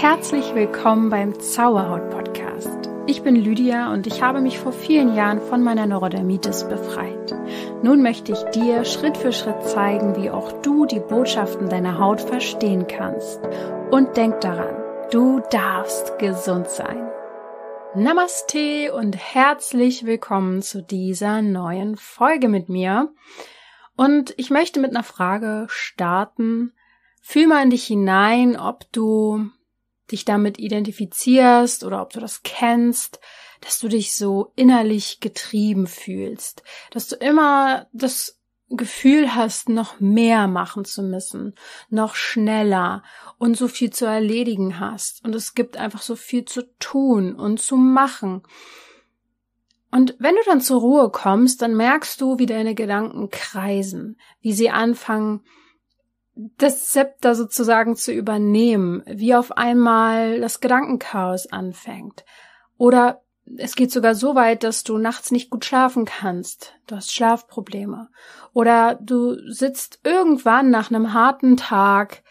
Herzlich willkommen beim Zauberhaut Podcast. Ich bin Lydia und ich habe mich vor vielen Jahren von meiner Neurodermitis befreit. Nun möchte ich dir Schritt für Schritt zeigen, wie auch du die Botschaften deiner Haut verstehen kannst. Und denk daran, du darfst gesund sein. Namaste und herzlich willkommen zu dieser neuen Folge mit mir. Und ich möchte mit einer Frage starten. Fühl mal in dich hinein, ob du dich damit identifizierst oder ob du das kennst, dass du dich so innerlich getrieben fühlst, dass du immer das Gefühl hast, noch mehr machen zu müssen, noch schneller und so viel zu erledigen hast. Und es gibt einfach so viel zu tun und zu machen. Und wenn du dann zur Ruhe kommst, dann merkst du, wie deine Gedanken kreisen, wie sie anfangen, das Zepter sozusagen zu übernehmen, wie auf einmal das Gedankenchaos anfängt. Oder es geht sogar so weit, dass du nachts nicht gut schlafen kannst. Du hast Schlafprobleme. Oder du sitzt irgendwann nach einem harten Tag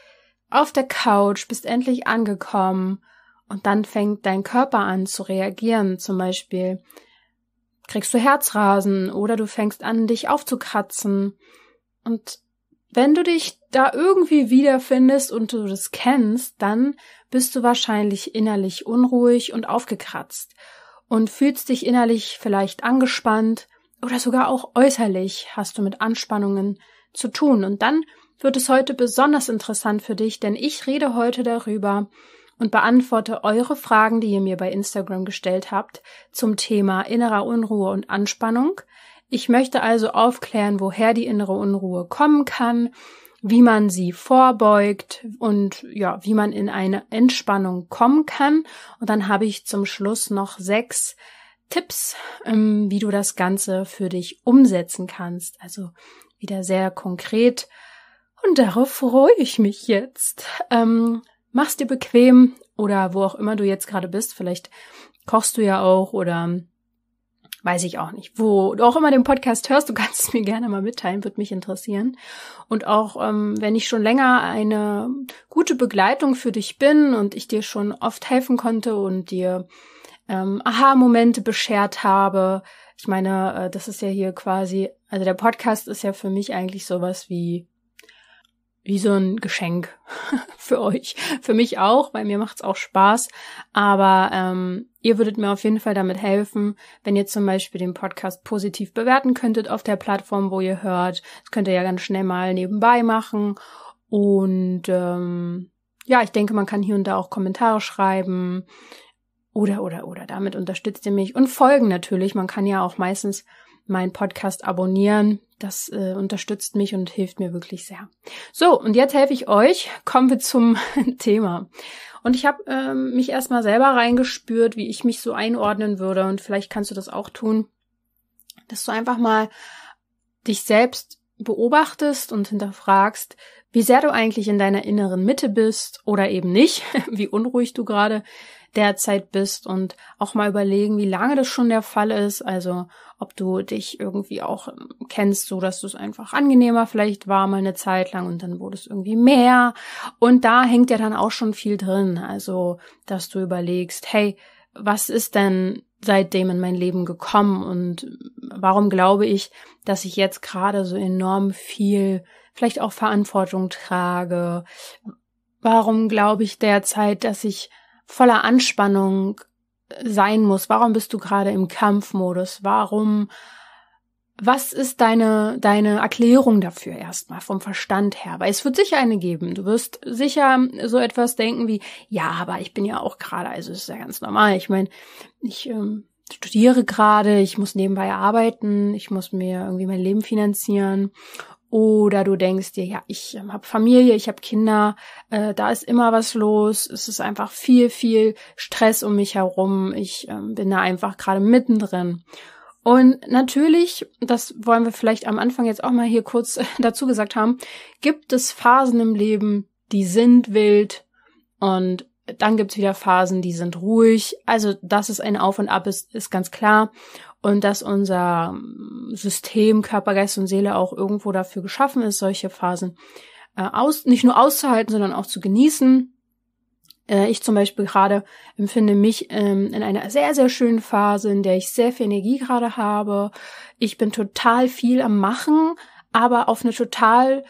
auf der Couch, bist endlich angekommen und dann fängt dein Körper an zu reagieren. Zum Beispiel kriegst du Herzrasen oder du fängst an, dich aufzukratzen. Und wenn du dich da irgendwie wiederfindest und du das kennst, dann bist du wahrscheinlich innerlich unruhig und aufgekratzt und fühlst dich innerlich vielleicht angespannt oder sogar auch äußerlich hast du mit Anspannungen zu tun. Und dann wird es heute besonders interessant für dich, denn ich rede heute darüber und beantworte eure Fragen, die ihr mir bei Instagram gestellt habt, zum Thema innerer Unruhe und Anspannung – ich möchte also aufklären, woher die innere Unruhe kommen kann, wie man sie vorbeugt und ja, wie man in eine Entspannung kommen kann. Und dann habe ich zum Schluss noch sechs Tipps, ähm, wie du das Ganze für dich umsetzen kannst. Also wieder sehr konkret. Und darauf freue ich mich jetzt. Ähm, mach's dir bequem oder wo auch immer du jetzt gerade bist. Vielleicht kochst du ja auch oder weiß ich auch nicht. Wo du auch immer den Podcast hörst, du kannst es mir gerne mal mitteilen, würde mich interessieren. Und auch ähm, wenn ich schon länger eine gute Begleitung für dich bin und ich dir schon oft helfen konnte und dir ähm, Aha-Momente beschert habe. Ich meine, äh, das ist ja hier quasi, also der Podcast ist ja für mich eigentlich sowas wie wie so ein Geschenk für euch. Für mich auch, weil mir macht's auch Spaß. Aber ähm, Ihr würdet mir auf jeden Fall damit helfen, wenn ihr zum Beispiel den Podcast positiv bewerten könntet auf der Plattform, wo ihr hört. Das könnt ihr ja ganz schnell mal nebenbei machen. Und ähm, ja, ich denke, man kann hier und da auch Kommentare schreiben. Oder, oder, oder. Damit unterstützt ihr mich. Und folgen natürlich. Man kann ja auch meistens meinen Podcast abonnieren. Das äh, unterstützt mich und hilft mir wirklich sehr. So, und jetzt helfe ich euch. Kommen wir zum Thema. Und ich habe ähm, mich erstmal selber reingespürt, wie ich mich so einordnen würde. Und vielleicht kannst du das auch tun, dass du einfach mal dich selbst beobachtest und hinterfragst, wie sehr du eigentlich in deiner inneren Mitte bist oder eben nicht, wie unruhig du gerade derzeit bist und auch mal überlegen, wie lange das schon der Fall ist. Also ob du dich irgendwie auch ähm, kennst, so dass du es einfach angenehmer vielleicht war mal eine Zeit lang und dann wurde es irgendwie mehr. Und da hängt ja dann auch schon viel drin. Also, dass du überlegst, hey, was ist denn seitdem in mein Leben gekommen und äh, warum glaube ich, dass ich jetzt gerade so enorm viel, vielleicht auch Verantwortung trage? Warum glaube ich derzeit, dass ich voller Anspannung äh, sein muss? Warum bist du gerade im Kampfmodus? Warum? Was ist deine, deine Erklärung dafür erstmal vom Verstand her? Weil es wird sicher eine geben. Du wirst sicher so etwas denken wie, ja, aber ich bin ja auch gerade, also es ist ja ganz normal. Ich meine, ich ähm, studiere gerade, ich muss nebenbei arbeiten, ich muss mir irgendwie mein Leben finanzieren oder du denkst dir, ja, ich habe Familie, ich habe Kinder, äh, da ist immer was los, es ist einfach viel, viel Stress um mich herum, ich äh, bin da einfach gerade mittendrin. Und natürlich, das wollen wir vielleicht am Anfang jetzt auch mal hier kurz dazu gesagt haben, gibt es Phasen im Leben, die sind wild und dann gibt's wieder Phasen, die sind ruhig. Also, dass es ein Auf und Ab ist, ist ganz klar und dass unser mm, System, Körper, Geist und Seele auch irgendwo dafür geschaffen ist, solche Phasen äh, aus, nicht nur auszuhalten, sondern auch zu genießen. Äh, ich zum Beispiel gerade empfinde mich ähm, in einer sehr, sehr schönen Phase, in der ich sehr viel Energie gerade habe. Ich bin total viel am Machen, aber auf eine total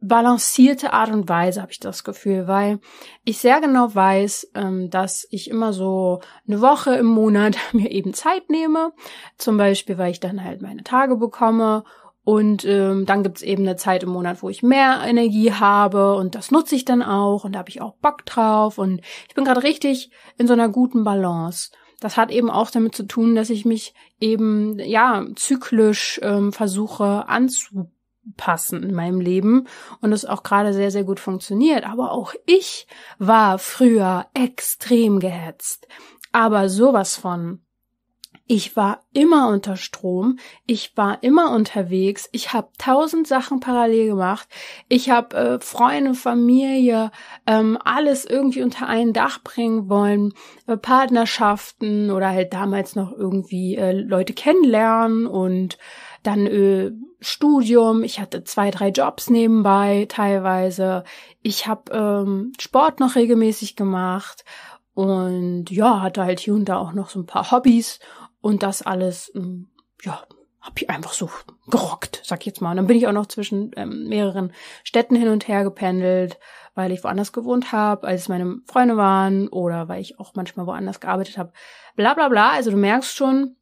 balancierte Art und Weise, habe ich das Gefühl, weil ich sehr genau weiß, ähm, dass ich immer so eine Woche im Monat mir eben Zeit nehme, zum Beispiel, weil ich dann halt meine Tage bekomme und ähm, dann gibt's eben eine Zeit im Monat, wo ich mehr Energie habe und das nutze ich dann auch und da habe ich auch Bock drauf und ich bin gerade richtig in so einer guten Balance. Das hat eben auch damit zu tun, dass ich mich eben ja zyklisch ähm, versuche anzupassen passen in meinem Leben und es auch gerade sehr, sehr gut funktioniert. Aber auch ich war früher extrem gehetzt. Aber sowas von. Ich war immer unter Strom, ich war immer unterwegs, ich habe tausend Sachen parallel gemacht, ich habe äh, Freunde, Familie, ähm, alles irgendwie unter ein Dach bringen wollen, äh, Partnerschaften oder halt damals noch irgendwie äh, Leute kennenlernen und dann äh, Studium, ich hatte zwei, drei Jobs nebenbei teilweise. Ich habe ähm, Sport noch regelmäßig gemacht und ja, hatte halt hier und da auch noch so ein paar Hobbys und das alles, ähm, ja, habe ich einfach so gerockt, sag ich jetzt mal. Und dann bin ich auch noch zwischen ähm, mehreren Städten hin und her gependelt, weil ich woanders gewohnt habe, als meine Freunde waren oder weil ich auch manchmal woanders gearbeitet habe. Bla bla bla. Also du merkst schon,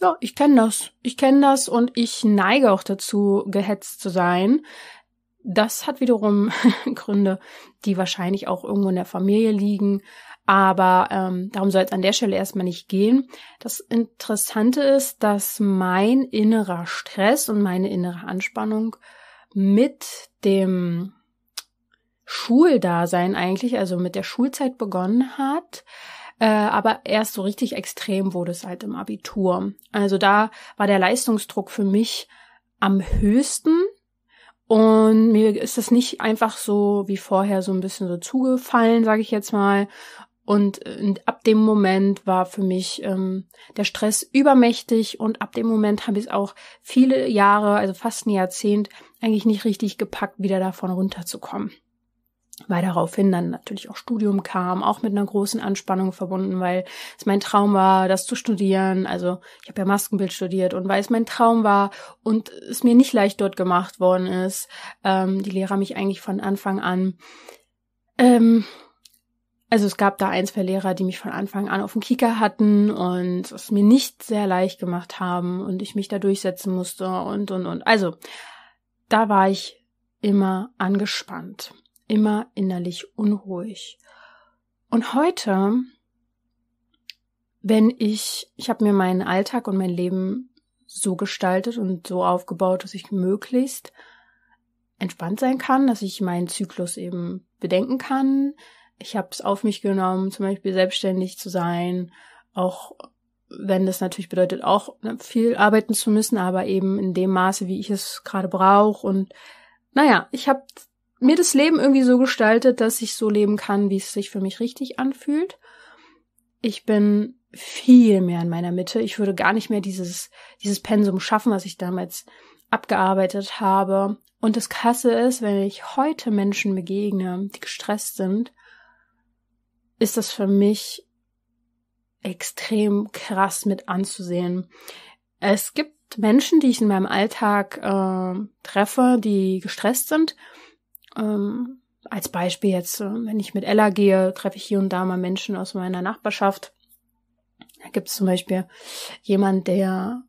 ja, ich kenne das. Ich kenne das und ich neige auch dazu, gehetzt zu sein. Das hat wiederum Gründe, die wahrscheinlich auch irgendwo in der Familie liegen. Aber ähm, darum soll es an der Stelle erstmal nicht gehen. Das Interessante ist, dass mein innerer Stress und meine innere Anspannung mit dem Schuldasein eigentlich, also mit der Schulzeit begonnen hat. Äh, aber erst so richtig extrem wurde es halt im Abitur. Also da war der Leistungsdruck für mich am höchsten. Und mir ist das nicht einfach so wie vorher so ein bisschen so zugefallen, sage ich jetzt mal. Äh, und, ab dem Moment war für mich ähm, der Stress übermächtig und ab dem Moment habe ich es auch viele Jahre, also fast ein Jahrzehnt, eigentlich nicht richtig gepackt, wieder davon runterzukommen weil daraufhin dann natürlich auch Studium kam, auch mit einer großen Anspannung verbunden, weil es mein Traum war, das zu studieren. Also ich habe ja Maskenbild studiert und weil es mein Traum war und es mir nicht leicht dort gemacht worden ist, ähm, die Lehrer mich eigentlich von Anfang an ähm, also es gab da ein, zwei Lehrer, die mich von Anfang an auf den Kicker hatten und es mir nicht sehr leicht gemacht haben und ich mich da durchsetzen musste und, und, und. Also, da war ich immer angespannt immer innerlich unruhig. Und heute, wenn ich, ich habe mir meinen Alltag und mein Leben so gestaltet und so aufgebaut, dass ich möglichst entspannt sein kann, dass ich meinen Zyklus eben bedenken kann. Ich habe es auf mich genommen, zum Beispiel selbstständig zu sein, auch wenn das natürlich bedeutet, auch ne, viel arbeiten zu müssen, aber eben in dem Maße, wie ich es gerade brauche. Und naja, ich habe mir das Leben irgendwie so gestaltet, dass ich so leben kann, wie es sich für mich richtig anfühlt. Ich bin viel mehr in meiner Mitte. Ich würde gar nicht mehr dieses, dieses Pensum schaffen, was ich damals abgearbeitet habe. Und das Kasse ist, wenn ich heute Menschen begegne, die gestresst sind, ist das für mich extrem krass mit anzusehen. Es gibt Menschen, die ich in meinem Alltag äh, treffe, die gestresst sind ähm, als Beispiel jetzt, äh, wenn ich mit Ella gehe, treffe ich hier und da mal Menschen aus meiner Nachbarschaft. Da gibt es zum Beispiel jemand, der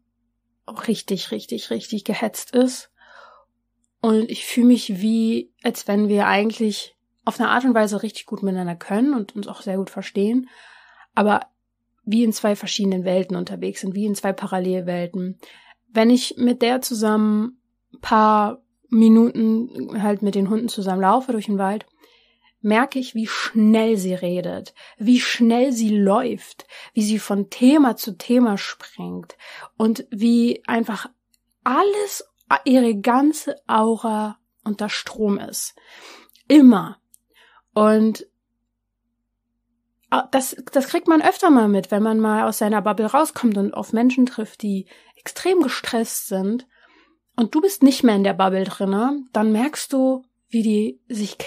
auch richtig, richtig, richtig gehetzt ist. Und ich fühle mich wie, als wenn wir eigentlich auf eine Art und Weise richtig gut miteinander können und uns auch sehr gut verstehen, aber wie in zwei verschiedenen Welten unterwegs sind, wie in zwei Parallelwelten. Wenn ich mit der zusammen paar Minuten halt mit den Hunden zusammen laufe durch den Wald, merke ich, wie schnell sie redet, wie schnell sie läuft, wie sie von Thema zu Thema springt und wie einfach alles, ihre ganze Aura unter Strom ist. Immer. Und ah, das, das kriegt man öfter mal mit, wenn man mal aus seiner Bubble rauskommt und auf Menschen trifft, die extrem gestresst sind und du bist nicht mehr in der Bubble drinne, dann merkst du, wie die sich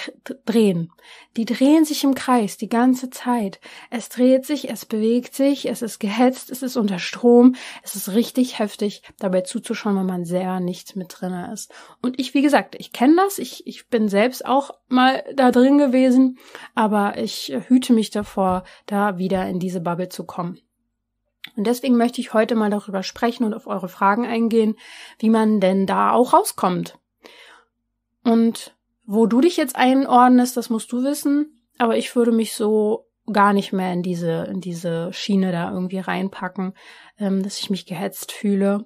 drehen. Die drehen sich im Kreis die ganze Zeit. Es dreht sich, es bewegt sich, es ist gehetzt, es ist unter Strom, es ist richtig heftig, dabei zuzuschauen, wenn man sehr nicht mit drinne ist. Und ich, wie gesagt, ich kenne das, ich, ich bin selbst auch mal da drin gewesen, aber ich hüte mich davor, da wieder in diese Bubble zu kommen. Und deswegen möchte ich heute mal darüber sprechen und auf eure Fragen eingehen, wie man denn da auch rauskommt. Und wo du dich jetzt einordnest, das musst du wissen. Aber ich würde mich so gar nicht mehr in diese, in diese Schiene da irgendwie reinpacken, ähm, dass ich mich gehetzt fühle.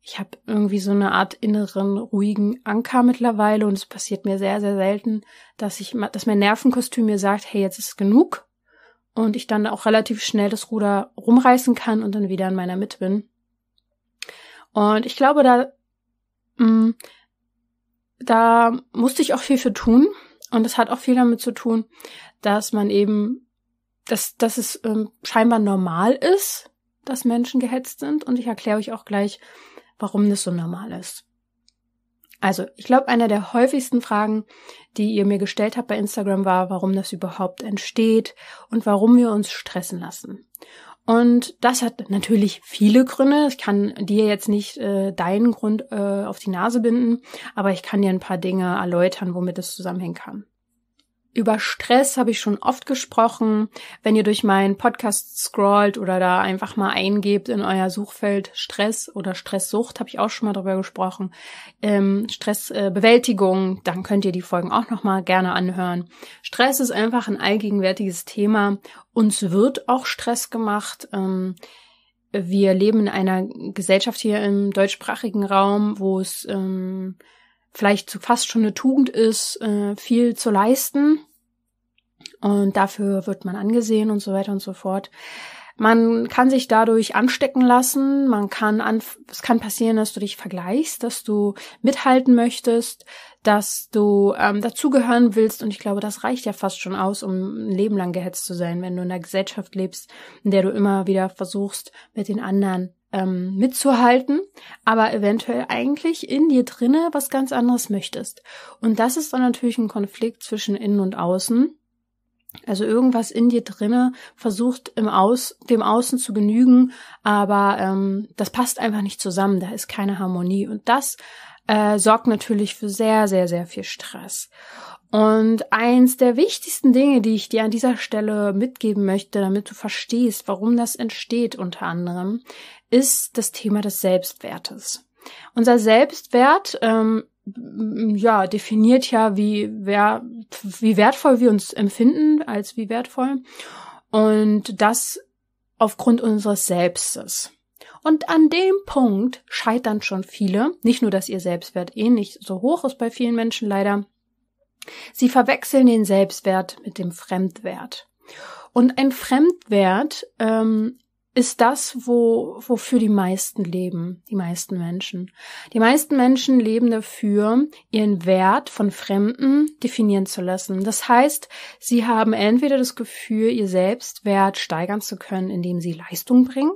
Ich habe irgendwie so eine Art inneren, ruhigen Anker mittlerweile und es passiert mir sehr, sehr selten, dass ich, dass mein Nervenkostüm mir sagt, hey, jetzt ist genug und ich dann auch relativ schnell das Ruder rumreißen kann und dann wieder in meiner Mitte bin. Und ich glaube, da, mh, mm, da musste ich auch viel für tun. Und das hat auch viel damit zu tun, dass man eben, dass, dass es ähm, scheinbar normal ist, dass Menschen gehetzt sind. Und ich erkläre euch auch gleich, warum das so normal ist. Also, ich glaube, einer der häufigsten Fragen, die ihr mir gestellt habt bei Instagram war, warum das überhaupt entsteht und warum wir uns stressen lassen. Und das hat natürlich viele Gründe. Ich kann dir jetzt nicht äh, deinen Grund äh, auf die Nase binden, aber ich kann dir ein paar Dinge erläutern, womit es zusammenhängen kann. Über Stress habe ich schon oft gesprochen. Wenn ihr durch meinen Podcast scrollt oder da einfach mal eingebt in euer Suchfeld Stress oder Stresssucht, habe ich auch schon mal darüber gesprochen. Ähm, Stressbewältigung, äh, dann könnt ihr die Folgen auch noch mal gerne anhören. Stress ist einfach ein allgegenwärtiges Thema. Uns wird auch Stress gemacht. Ähm, wir leben in einer Gesellschaft hier im deutschsprachigen Raum, wo es ähm, vielleicht fast schon eine Tugend ist, äh, viel zu leisten. Und dafür wird man angesehen und so weiter und so fort. Man kann sich dadurch anstecken lassen. Man kann an, es kann passieren, dass du dich vergleichst, dass du mithalten möchtest, dass du ähm, dazugehören willst. Und ich glaube, das reicht ja fast schon aus, um ein Leben lang gehetzt zu sein, wenn du in einer Gesellschaft lebst, in der du immer wieder versuchst, mit den anderen ähm, mitzuhalten, aber eventuell eigentlich in dir drinne was ganz anderes möchtest. Und das ist dann natürlich ein Konflikt zwischen innen und außen also irgendwas in dir drinne versucht im Aus, dem Außen zu genügen, aber ähm, das passt einfach nicht zusammen, da ist keine Harmonie. Und das äh, sorgt natürlich für sehr, sehr, sehr viel Stress. Und eins der wichtigsten Dinge, die ich dir an dieser Stelle mitgeben möchte, damit du verstehst, warum das entsteht unter anderem, ist das Thema des Selbstwertes. Unser Selbstwert ähm, ja, definiert ja, wie, wer, wie wertvoll wir uns empfinden, als wie wertvoll. Und das aufgrund unseres Selbstes. Und an dem Punkt scheitern schon viele. Nicht nur, dass ihr Selbstwert eh nicht so hoch ist bei vielen Menschen leider. Sie verwechseln den Selbstwert mit dem Fremdwert. Und ein Fremdwert ähm, ist das, wo, wofür die meisten leben, die meisten Menschen. Die meisten Menschen leben dafür, ihren Wert von Fremden definieren zu lassen. Das heißt, sie haben entweder das Gefühl, ihr Selbstwert steigern zu können, indem sie Leistung bringen,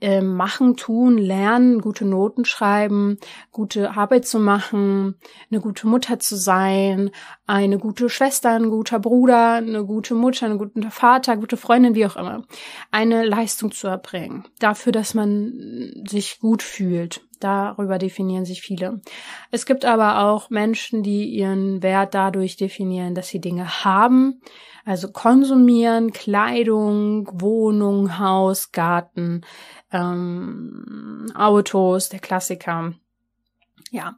äh, machen, tun, lernen, gute Noten schreiben, gute Arbeit zu machen, eine gute Mutter zu sein, eine gute Schwester, ein guter Bruder, eine gute Mutter, ein guter Vater, gute Freundin, wie auch immer, eine Leistung zu erbringen, dafür, dass man sich gut fühlt. Darüber definieren sich viele. Es gibt aber auch Menschen, die ihren Wert dadurch definieren, dass sie Dinge haben, also konsumieren, Kleidung, Wohnung, Haus, Garten, ähm, Autos, der Klassiker. Ja,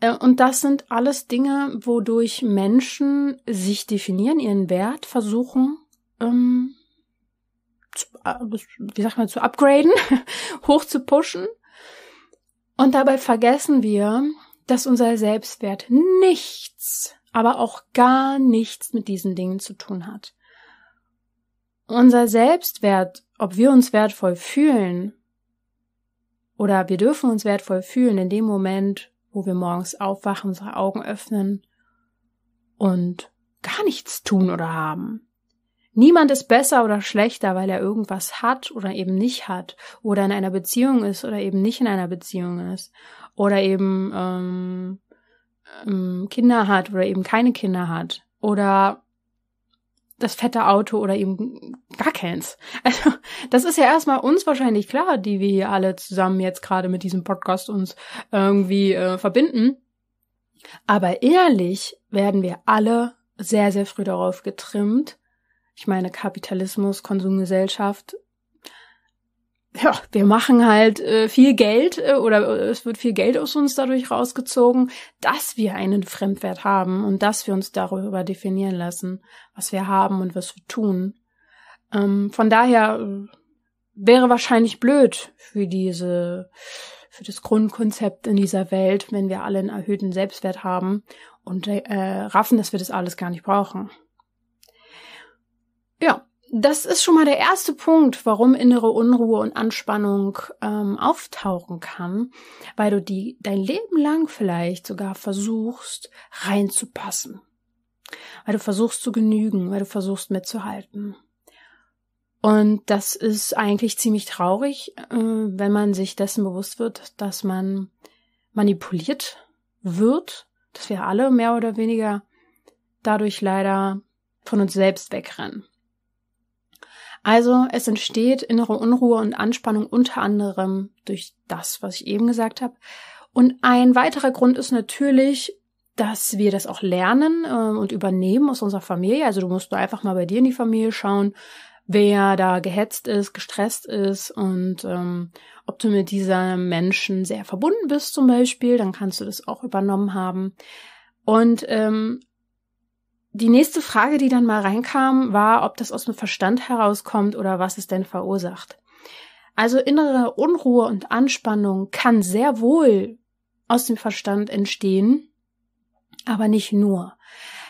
äh, und das sind alles Dinge, wodurch Menschen sich definieren, ihren Wert versuchen, ähm, zu, äh, wie sagt man, zu upgraden, hoch zu pushen und dabei vergessen wir, dass unser Selbstwert nichts, aber auch gar nichts mit diesen Dingen zu tun hat. Unser Selbstwert, ob wir uns wertvoll fühlen oder wir dürfen uns wertvoll fühlen in dem Moment, wo wir morgens aufwachen, unsere Augen öffnen und gar nichts tun oder haben. Niemand ist besser oder schlechter, weil er irgendwas hat oder eben nicht hat oder in einer Beziehung ist oder eben nicht in einer Beziehung ist oder eben ähm, ähm, Kinder hat oder eben keine Kinder hat oder das fette Auto oder eben gar keins. Also das ist ja erstmal uns wahrscheinlich klar, die wir hier alle zusammen jetzt gerade mit diesem Podcast uns irgendwie äh, verbinden. Aber innerlich werden wir alle sehr, sehr früh darauf getrimmt, ich meine, Kapitalismus, Konsumgesellschaft, ja, wir machen halt äh, viel Geld äh, oder äh, es wird viel Geld aus uns dadurch rausgezogen, dass wir einen Fremdwert haben und dass wir uns darüber definieren lassen, was wir haben und was wir tun. Ähm, von daher äh, wäre wahrscheinlich blöd für diese, für das Grundkonzept in dieser Welt, wenn wir alle einen erhöhten Selbstwert haben und äh, raffen, dass wir das alles gar nicht brauchen. Ja, das ist schon mal der erste Punkt, warum innere Unruhe und Anspannung ähm, auftauchen kann, weil du die dein Leben lang vielleicht sogar versuchst reinzupassen, weil du versuchst zu genügen, weil du versuchst mitzuhalten. Und das ist eigentlich ziemlich traurig, äh, wenn man sich dessen bewusst wird, dass man manipuliert wird, dass wir alle mehr oder weniger dadurch leider von uns selbst wegrennen. Also es entsteht innere Unruhe und Anspannung unter anderem durch das, was ich eben gesagt habe. Und ein weiterer Grund ist natürlich, dass wir das auch lernen ähm, und übernehmen aus unserer Familie. Also du musst nur einfach mal bei dir in die Familie schauen, wer da gehetzt ist, gestresst ist und ähm, ob du mit dieser Menschen sehr verbunden bist zum Beispiel, dann kannst du das auch übernommen haben. Und ähm, die nächste Frage, die dann mal reinkam, war, ob das aus dem Verstand herauskommt oder was es denn verursacht. Also innere Unruhe und Anspannung kann sehr wohl aus dem Verstand entstehen, aber nicht nur.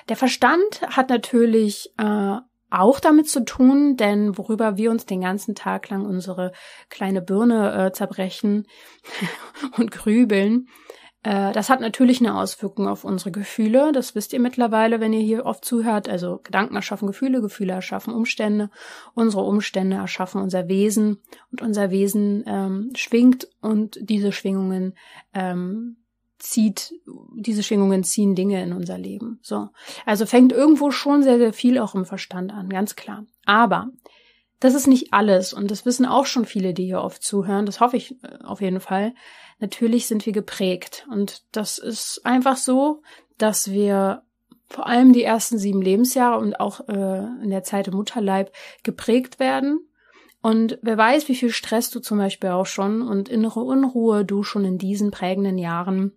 Der Verstand hat natürlich äh, auch damit zu tun, denn worüber wir uns den ganzen Tag lang unsere kleine Birne äh, zerbrechen und grübeln, äh, das hat natürlich eine Auswirkung auf unsere Gefühle. Das wisst ihr mittlerweile, wenn ihr hier oft zuhört. Also Gedanken erschaffen Gefühle, Gefühle erschaffen Umstände. Unsere Umstände erschaffen unser Wesen und unser Wesen ähm, schwingt und diese Schwingungen ähm, zieht, diese Schwingungen ziehen Dinge in unser Leben. So. Also fängt irgendwo schon sehr, sehr viel auch im Verstand an, ganz klar. Aber das ist nicht alles und das wissen auch schon viele, die hier oft zuhören, das hoffe ich äh, auf jeden Fall. Natürlich sind wir geprägt und das ist einfach so, dass wir vor allem die ersten sieben Lebensjahre und auch äh, in der Zeit im Mutterleib geprägt werden. Und wer weiß, wie viel Stress du zum Beispiel auch schon und innere Unruhe du schon in diesen prägenden Jahren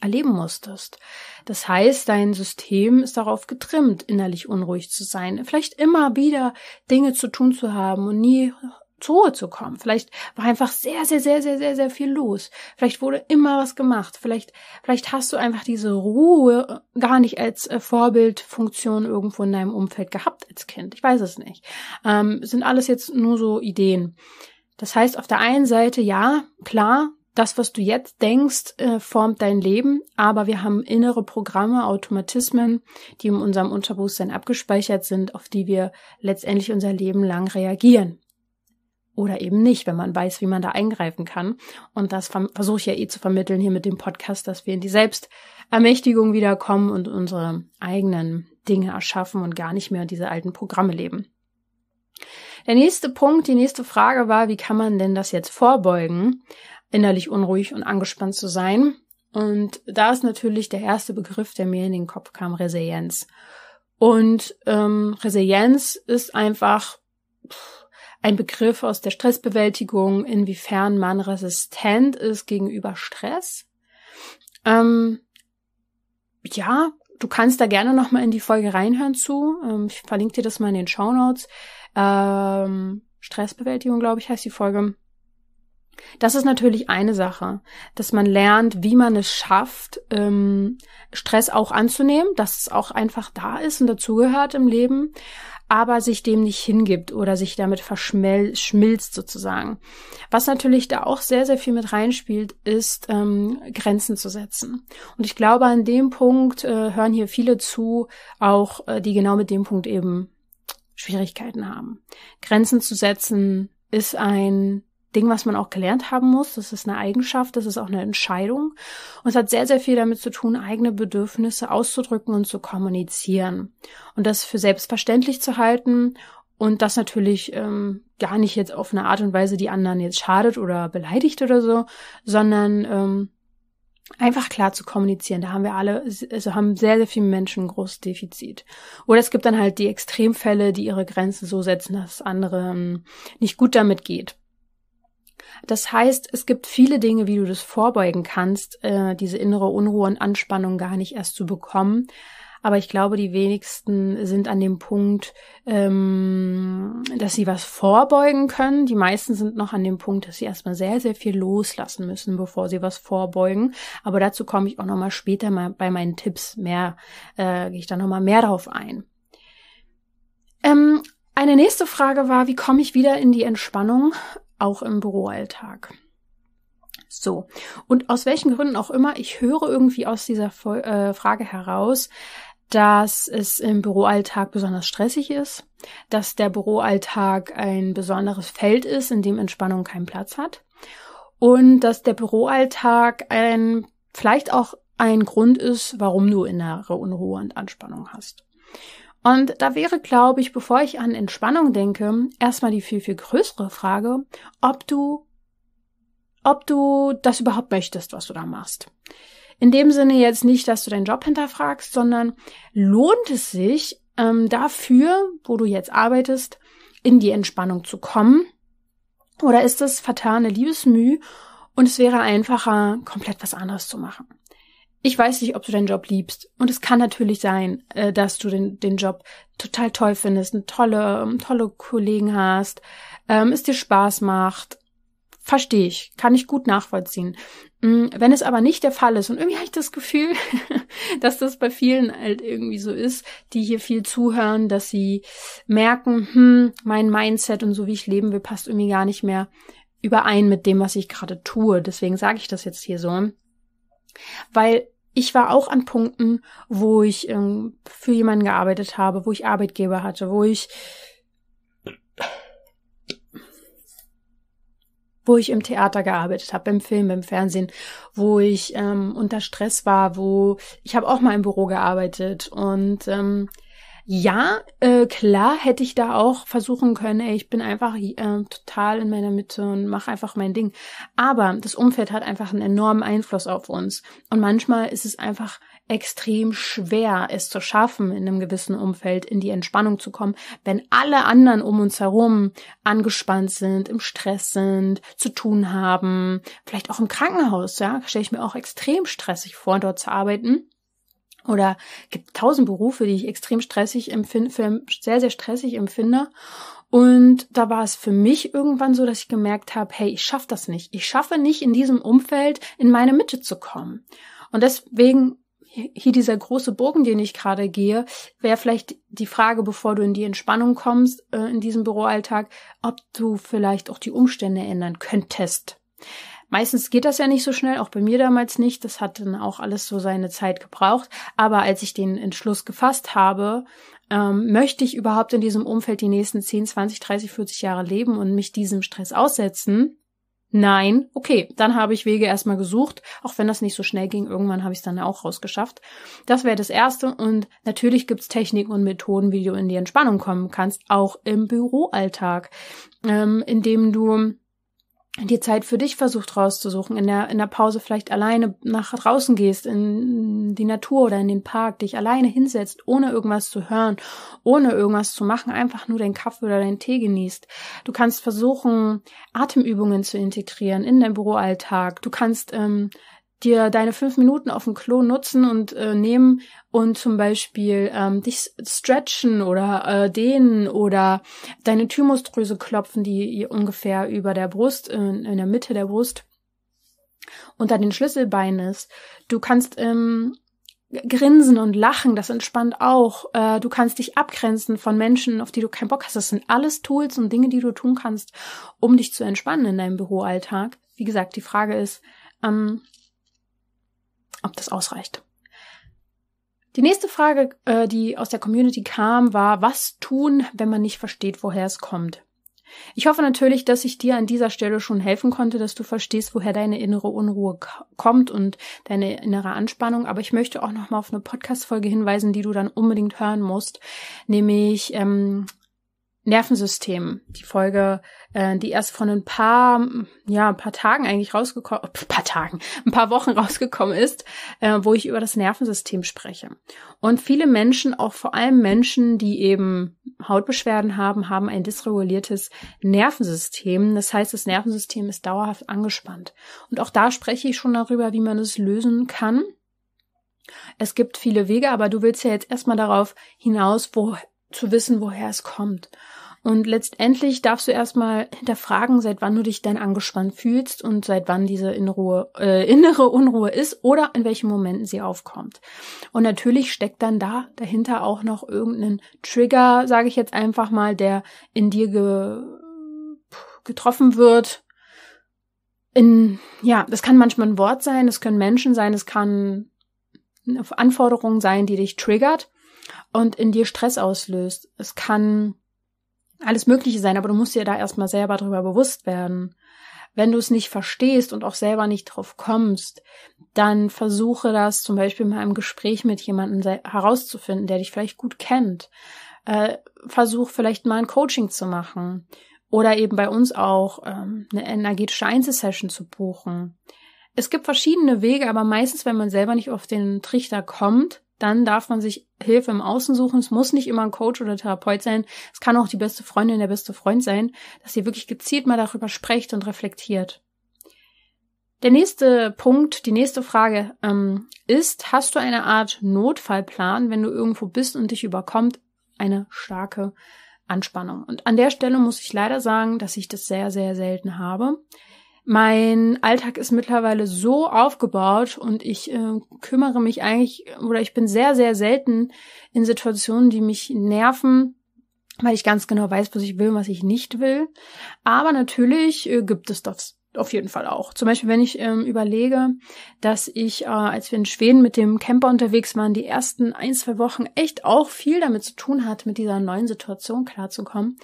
erleben musstest. Das heißt, dein System ist darauf getrimmt, innerlich unruhig zu sein, vielleicht immer wieder Dinge zu tun zu haben und nie zur Ruhe zu kommen. Vielleicht war einfach sehr, sehr, sehr, sehr, sehr, sehr viel los. Vielleicht wurde immer was gemacht. Vielleicht, vielleicht hast du einfach diese Ruhe gar nicht als äh, Vorbildfunktion irgendwo in deinem Umfeld gehabt als Kind. Ich weiß es nicht. Ähm, sind alles jetzt nur so Ideen. Das heißt, auf der einen Seite, ja, klar, das, was du jetzt denkst, äh, formt dein Leben, aber wir haben innere Programme, Automatismen, die in unserem Unterbewusstsein abgespeichert sind, auf die wir letztendlich unser Leben lang reagieren. Oder eben nicht, wenn man weiß, wie man da eingreifen kann. Und das versuche ich ja eh zu vermitteln hier mit dem Podcast, dass wir in die Selbstermächtigung wiederkommen und unsere eigenen Dinge erschaffen und gar nicht mehr diese alten Programme leben. Der nächste Punkt, die nächste Frage war, wie kann man denn das jetzt vorbeugen? innerlich unruhig und angespannt zu sein. Und da ist natürlich der erste Begriff, der mir in den Kopf kam, Resilienz. Und ähm, Resilienz ist einfach ein Begriff aus der Stressbewältigung, inwiefern man resistent ist gegenüber Stress. Ähm, ja, du kannst da gerne nochmal in die Folge reinhören zu. Ähm, ich verlinke dir das mal in den Show Notes. Ähm, Stressbewältigung, glaube ich, heißt die Folge. Das ist natürlich eine Sache, dass man lernt, wie man es schafft, ähm, Stress auch anzunehmen, dass es auch einfach da ist und dazugehört im Leben, aber sich dem nicht hingibt oder sich damit verschmilzt sozusagen. Was natürlich da auch sehr, sehr viel mit reinspielt, ist ähm, Grenzen zu setzen. Und ich glaube, an dem Punkt äh, hören hier viele zu, auch äh, die genau mit dem Punkt eben Schwierigkeiten haben. Grenzen zu setzen ist ein Ding, was man auch gelernt haben muss. Das ist eine Eigenschaft, das ist auch eine Entscheidung. Und es hat sehr, sehr viel damit zu tun, eigene Bedürfnisse auszudrücken und zu kommunizieren. Und das für selbstverständlich zu halten und das natürlich ähm, gar nicht jetzt auf eine Art und Weise die anderen jetzt schadet oder beleidigt oder so, sondern ähm, einfach klar zu kommunizieren. Da haben wir alle, also haben sehr, sehr viele Menschen ein großes Defizit. Oder es gibt dann halt die Extremfälle, die ihre Grenzen so setzen, dass andere ähm, nicht gut damit geht. Das heißt, es gibt viele Dinge, wie du das vorbeugen kannst, äh, diese innere Unruhe und Anspannung gar nicht erst zu bekommen. Aber ich glaube, die wenigsten sind an dem Punkt, ähm, dass sie was vorbeugen können. Die meisten sind noch an dem Punkt, dass sie erstmal sehr, sehr viel loslassen müssen, bevor sie was vorbeugen. Aber dazu komme ich auch nochmal später mal bei meinen Tipps mehr, äh, gehe ich da nochmal mehr drauf ein. Ähm, eine nächste Frage war, wie komme ich wieder in die Entspannung? auch im Büroalltag. So. Und aus welchen Gründen auch immer, ich höre irgendwie aus dieser äh, Frage heraus, dass es im Büroalltag besonders stressig ist, dass der Büroalltag ein besonderes Feld ist, in dem Entspannung keinen Platz hat und dass der Büroalltag ein vielleicht auch ein Grund ist, warum du innere Unruhe und Anspannung hast. Und da wäre, glaube ich, bevor ich an Entspannung denke, erstmal die viel, viel größere Frage, ob du, ob du das überhaupt möchtest, was du da machst. In dem Sinne jetzt nicht, dass du deinen Job hinterfragst, sondern lohnt es sich, ähm, dafür, wo du jetzt arbeitest, in die Entspannung zu kommen? Oder ist es vertane Liebesmüh und es wäre einfacher, komplett was anderes zu machen? ich weiß nicht, ob du deinen Job liebst. Und es kann natürlich sein, äh, dass du den, den Job total toll findest, eine tolle, ähm, tolle Kollegen hast, ähm, es dir Spaß macht. Verstehe ich, kann ich gut nachvollziehen. Mm, wenn es aber nicht der Fall ist, und irgendwie habe ich das Gefühl, dass das bei vielen halt irgendwie so ist, die hier viel zuhören, dass sie merken, hm, mein Mindset und so wie ich leben will, passt irgendwie gar nicht mehr überein mit dem, was ich gerade tue. Deswegen sage ich das jetzt hier so. Weil ich war auch an Punkten, wo ich ähm, für jemanden gearbeitet habe, wo ich Arbeitgeber hatte, wo ich wo ich im Theater gearbeitet habe, beim Film, beim Fernsehen, wo ich ähm, unter Stress war, wo ich habe auch mal im Büro gearbeitet und ähm, ja, äh, klar hätte ich da auch versuchen können, ey, ich bin einfach äh, total in meiner Mitte und mache einfach mein Ding. Aber das Umfeld hat einfach einen enormen Einfluss auf uns. Und manchmal ist es einfach extrem schwer, es zu schaffen, in einem gewissen Umfeld in die Entspannung zu kommen, wenn alle anderen um uns herum angespannt sind, im Stress sind, zu tun haben, vielleicht auch im Krankenhaus, ja, stelle ich mir auch extrem stressig vor, dort zu arbeiten. Oder gibt tausend Berufe, die ich extrem stressig empfinde, für sehr, sehr stressig empfinde. Und da war es für mich irgendwann so, dass ich gemerkt habe, hey, ich schaffe das nicht. Ich schaffe nicht, in diesem Umfeld in meine Mitte zu kommen. Und deswegen hier dieser große Bogen, den ich gerade gehe, wäre vielleicht die Frage, bevor du in die Entspannung kommst, äh, in diesem Büroalltag, ob du vielleicht auch die Umstände ändern könntest. Meistens geht das ja nicht so schnell, auch bei mir damals nicht. Das hat dann auch alles so seine Zeit gebraucht. Aber als ich den Entschluss gefasst habe, ähm, möchte ich überhaupt in diesem Umfeld die nächsten 10, 20, 30, 40 Jahre leben und mich diesem Stress aussetzen? Nein, okay, dann habe ich Wege erstmal gesucht, auch wenn das nicht so schnell ging, irgendwann habe ich es dann auch rausgeschafft. Das wäre das Erste und natürlich gibt es Techniken und Methoden, wie du in die Entspannung kommen kannst, auch im Büroalltag, ähm, indem du die Zeit für dich versucht rauszusuchen, in der, in der Pause vielleicht alleine nach draußen gehst, in die Natur oder in den Park, dich alleine hinsetzt, ohne irgendwas zu hören, ohne irgendwas zu machen, einfach nur deinen Kaffee oder deinen Tee genießt. Du kannst versuchen, Atemübungen zu integrieren in deinen Büroalltag. Du kannst ähm, dir deine fünf Minuten auf dem Klo nutzen und äh, nehmen und zum Beispiel ähm, dich stretchen oder äh, dehnen oder deine Thymusdrüse klopfen, die ungefähr über der Brust, in, äh, in der Mitte der Brust unter den ist. Du kannst ähm, grinsen und lachen, das entspannt auch. Äh, du kannst dich abgrenzen von Menschen, auf die du keinen Bock hast. Das sind alles Tools und Dinge, die du tun kannst, um dich zu entspannen in deinem Büroalltag. Wie gesagt, die Frage ist, ähm, ob das ausreicht. Die nächste Frage, äh, die aus der Community kam, war, was tun, wenn man nicht versteht, woher es kommt? Ich hoffe natürlich, dass ich dir an dieser Stelle schon helfen konnte, dass du verstehst, woher deine innere Unruhe kommt und deine innere Anspannung. Aber ich möchte auch nochmal auf eine Podcast-Folge hinweisen, die du dann unbedingt hören musst, nämlich ähm, Nervensystem. Die Folge, äh, die erst von ein paar, ja, ein paar Tagen eigentlich rausgekommen, paar Tagen, ein paar Wochen rausgekommen ist, äh, wo ich über das Nervensystem spreche. Und viele Menschen, auch vor allem Menschen, die eben Hautbeschwerden haben, haben ein dysreguliertes Nervensystem. Das heißt, das Nervensystem ist dauerhaft angespannt. Und auch da spreche ich schon darüber, wie man es lösen kann. Es gibt viele Wege, aber du willst ja jetzt erstmal darauf hinaus, wo zu wissen, woher es kommt. Und letztendlich darfst du erstmal hinterfragen, seit wann du dich denn angespannt fühlst und seit wann diese Inruhe, äh, innere Unruhe ist oder in welchen Momenten sie aufkommt. Und natürlich steckt dann da dahinter auch noch irgendeinen Trigger, sage ich jetzt einfach mal, der in dir ge getroffen wird, in, ja, das kann manchmal ein Wort sein, das können Menschen sein, das kann eine Anforderung sein, die dich triggert und in dir Stress auslöst. Es kann alles Mögliche sein, aber du musst dir da erstmal selber drüber bewusst werden. Wenn du es nicht verstehst und auch selber nicht drauf kommst, dann versuche das zum Beispiel mal im Gespräch mit jemandem herauszufinden, der dich vielleicht gut kennt. Äh, versuch vielleicht mal ein Coaching zu machen oder eben bei uns auch ähm, eine energetische Einzelsession zu buchen. Es gibt verschiedene Wege, aber meistens, wenn man selber nicht auf den Trichter kommt, dann darf man sich Hilfe im Außen suchen. Es muss nicht immer ein Coach oder Therapeut sein. Es kann auch die beste Freundin, der beste Freund sein, dass ihr wirklich gezielt mal darüber sprecht und reflektiert. Der nächste Punkt, die nächste Frage ähm, ist, hast du eine Art Notfallplan, wenn du irgendwo bist und dich überkommt eine starke Anspannung? Und an der Stelle muss ich leider sagen, dass ich das sehr, sehr selten habe. Mein Alltag ist mittlerweile so aufgebaut und ich äh, kümmere mich eigentlich oder ich bin sehr, sehr selten in Situationen, die mich nerven, weil ich ganz genau weiß, was ich will und was ich nicht will. Aber natürlich äh, gibt es das auf jeden Fall auch. Zum Beispiel, wenn ich ähm, überlege, dass ich, äh, als wir in Schweden mit dem Camper unterwegs waren, die ersten ein, zwei Wochen echt auch viel damit zu tun hat, mit dieser neuen Situation klarzukommen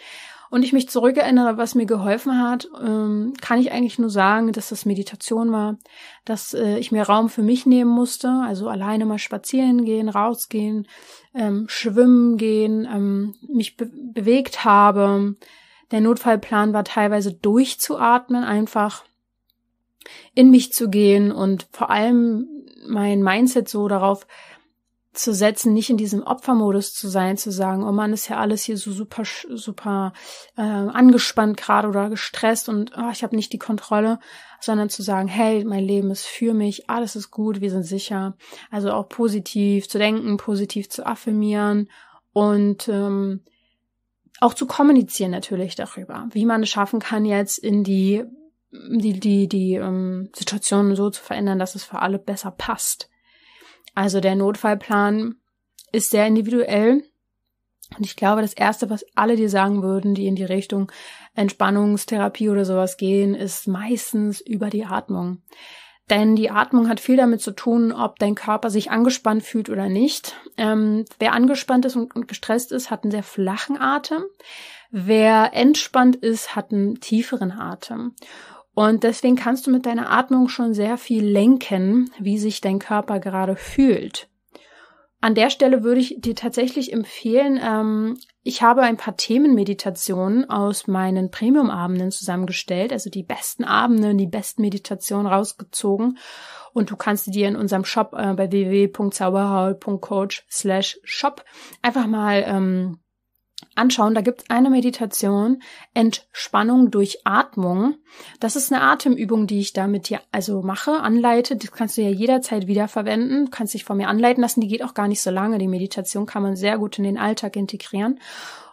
und ich mich zurückerinnere, was mir geholfen hat, ähm, kann ich eigentlich nur sagen, dass das Meditation war, dass äh, ich mir Raum für mich nehmen musste, also alleine mal spazieren gehen, rausgehen, ähm, schwimmen gehen, ähm, mich be bewegt habe. Der Notfallplan war teilweise durchzuatmen, einfach in mich zu gehen und vor allem mein Mindset so darauf zu setzen, nicht in diesem Opfermodus zu sein, zu sagen, oh Mann, ist ja alles hier so super, super äh, angespannt gerade oder gestresst und oh, ich habe nicht die Kontrolle, sondern zu sagen, hey, mein Leben ist für mich, alles ist gut, wir sind sicher. Also auch positiv zu denken, positiv zu affirmieren und ähm, auch zu kommunizieren natürlich darüber, wie man es schaffen kann, jetzt in die die die die ähm, Situation so zu verändern, dass es für alle besser passt. Also der Notfallplan ist sehr individuell. Und ich glaube, das Erste, was alle dir sagen würden, die in die Richtung Entspannungstherapie oder sowas gehen, ist meistens über die Atmung. Denn die Atmung hat viel damit zu tun, ob dein Körper sich angespannt fühlt oder nicht. Ähm, wer angespannt ist und, und gestresst ist, hat einen sehr flachen Atem. Wer entspannt ist, hat einen tieferen Atem. Und deswegen kannst du mit deiner Atmung schon sehr viel lenken, wie sich dein Körper gerade fühlt. An der Stelle würde ich dir tatsächlich empfehlen, ähm, ich habe ein paar Themenmeditationen aus meinen Premium-Abenden zusammengestellt, also die besten Abende, die besten Meditationen rausgezogen. Und du kannst die dir in unserem Shop äh, bei www.zauberhaul.coach slash shop einfach mal ähm, anschauen. Da gibt es eine Meditation, Entspannung durch Atmung. Das ist eine Atemübung, die ich da mit dir also mache, anleite. Das kannst du ja jederzeit wieder verwenden. Du kannst dich von mir anleiten lassen. Die geht auch gar nicht so lange. Die Meditation kann man sehr gut in den Alltag integrieren.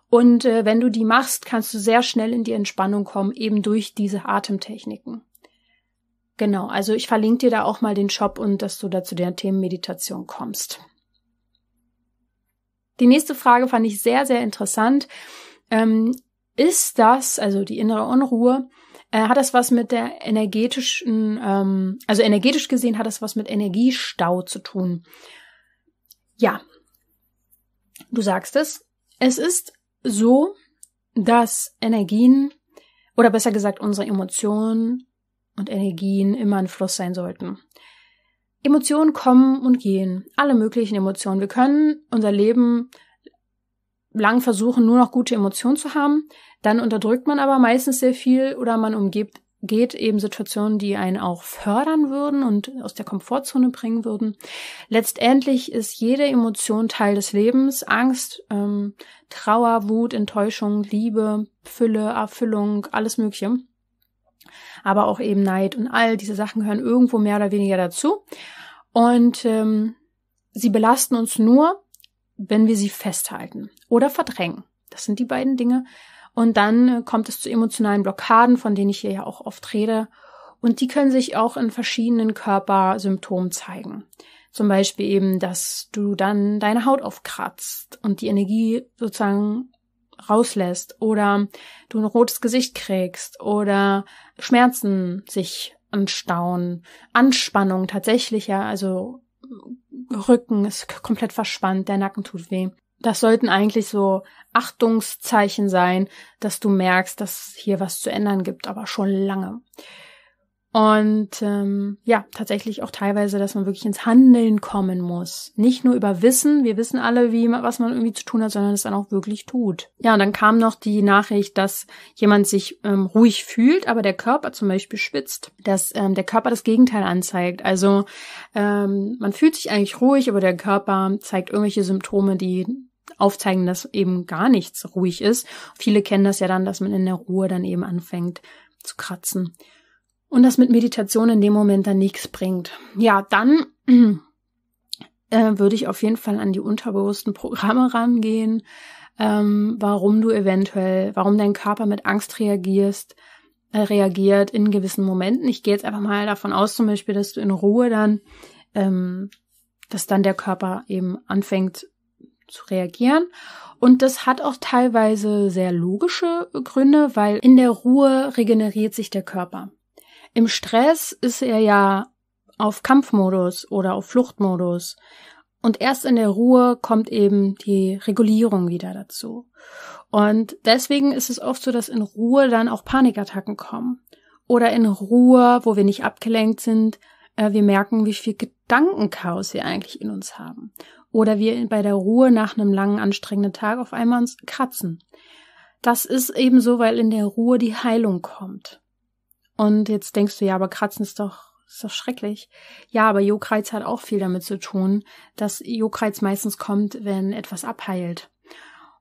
Und äh, wenn du die machst, kannst du sehr schnell in die Entspannung kommen, eben durch diese Atemtechniken. Genau, also ich verlinke dir da auch mal den Shop und dass du da zu der Themenmeditation kommst. Die nächste Frage fand ich sehr, sehr interessant. Ähm, ist das, also die innere Unruhe, äh, hat das was mit der energetischen, ähm, also energetisch gesehen hat das was mit Energiestau zu tun? Ja, du sagst es. Es ist so, dass Energien oder besser gesagt unsere Emotionen und Energien immer ein Fluss sein sollten. Emotionen kommen und gehen. Alle möglichen Emotionen. Wir können unser Leben lang versuchen, nur noch gute Emotionen zu haben. Dann unterdrückt man aber meistens sehr viel oder man umgeht geht eben Situationen, die einen auch fördern würden und aus der Komfortzone bringen würden. Letztendlich ist jede Emotion Teil des Lebens. Angst, ähm, Trauer, Wut, Enttäuschung, Liebe, Fülle, Erfüllung, alles Mögliche aber auch eben Neid und all diese Sachen gehören irgendwo mehr oder weniger dazu. Und ähm, sie belasten uns nur, wenn wir sie festhalten oder verdrängen. Das sind die beiden Dinge. Und dann äh, kommt es zu emotionalen Blockaden, von denen ich hier ja auch oft rede. Und die können sich auch in verschiedenen Körpersymptomen zeigen. Zum Beispiel eben, dass du dann deine Haut aufkratzt und die Energie sozusagen rauslässt oder du ein rotes Gesicht kriegst oder Schmerzen sich anstauen, Anspannung tatsächlich, ja, also Rücken ist komplett verspannt, der Nacken tut weh. Das sollten eigentlich so Achtungszeichen sein, dass du merkst, dass hier was zu ändern gibt, aber schon lange. Und ähm, ja, tatsächlich auch teilweise, dass man wirklich ins Handeln kommen muss. Nicht nur über Wissen, wir wissen alle, wie was man irgendwie zu tun hat, sondern es dann auch wirklich tut. Ja, und dann kam noch die Nachricht, dass jemand sich ähm, ruhig fühlt, aber der Körper zum Beispiel schwitzt, dass ähm, der Körper das Gegenteil anzeigt. Also ähm, man fühlt sich eigentlich ruhig, aber der Körper zeigt irgendwelche Symptome, die aufzeigen, dass eben gar nichts ruhig ist. Viele kennen das ja dann, dass man in der Ruhe dann eben anfängt zu kratzen und das mit Meditation in dem Moment dann nichts bringt. Ja, dann äh, würde ich auf jeden Fall an die unterbewussten Programme rangehen, ähm, warum du eventuell, warum dein Körper mit Angst reagierst, äh, reagiert in gewissen Momenten. Ich gehe jetzt einfach mal davon aus, zum Beispiel, dass du in Ruhe dann, ähm, dass dann der Körper eben anfängt zu reagieren. Und das hat auch teilweise sehr logische Gründe, weil in der Ruhe regeneriert sich der Körper. Im Stress ist er ja auf Kampfmodus oder auf Fluchtmodus. Und erst in der Ruhe kommt eben die Regulierung wieder dazu. Und deswegen ist es oft so, dass in Ruhe dann auch Panikattacken kommen. Oder in Ruhe, wo wir nicht abgelenkt sind, äh, wir merken, wie viel Gedankenchaos wir eigentlich in uns haben. Oder wir bei der Ruhe nach einem langen, anstrengenden Tag auf einmal uns kratzen. Das ist eben so, weil in der Ruhe die Heilung kommt. Und jetzt denkst du, ja, aber kratzen ist doch, ist doch schrecklich. Ja, aber Juckreiz hat auch viel damit zu tun, dass Juckreiz meistens kommt, wenn etwas abheilt.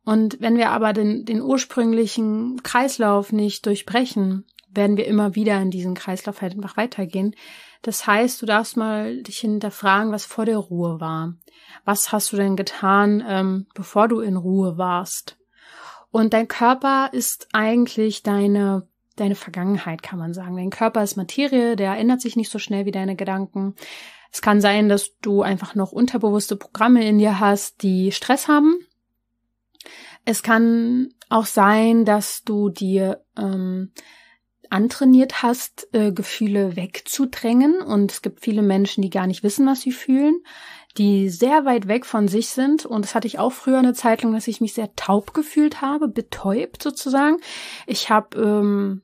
Und wenn wir aber den, den ursprünglichen Kreislauf nicht durchbrechen, werden wir immer wieder in diesen Kreislauf halt einfach weitergehen. Das heißt, du darfst mal dich hinterfragen, was vor der Ruhe war. Was hast du denn getan, ähm, bevor du in Ruhe warst? Und dein Körper ist eigentlich deine deine Vergangenheit, kann man sagen. Dein Körper ist Materie, der erinnert sich nicht so schnell wie deine Gedanken. Es kann sein, dass du einfach noch unterbewusste Programme in dir hast, die Stress haben. Es kann auch sein, dass du dir ähm, antrainiert hast, äh, Gefühle wegzudrängen. Und es gibt viele Menschen, die gar nicht wissen, was sie fühlen die sehr weit weg von sich sind. Und das hatte ich auch früher eine Zeit lang, dass ich mich sehr taub gefühlt habe, betäubt sozusagen. Ich habe ähm,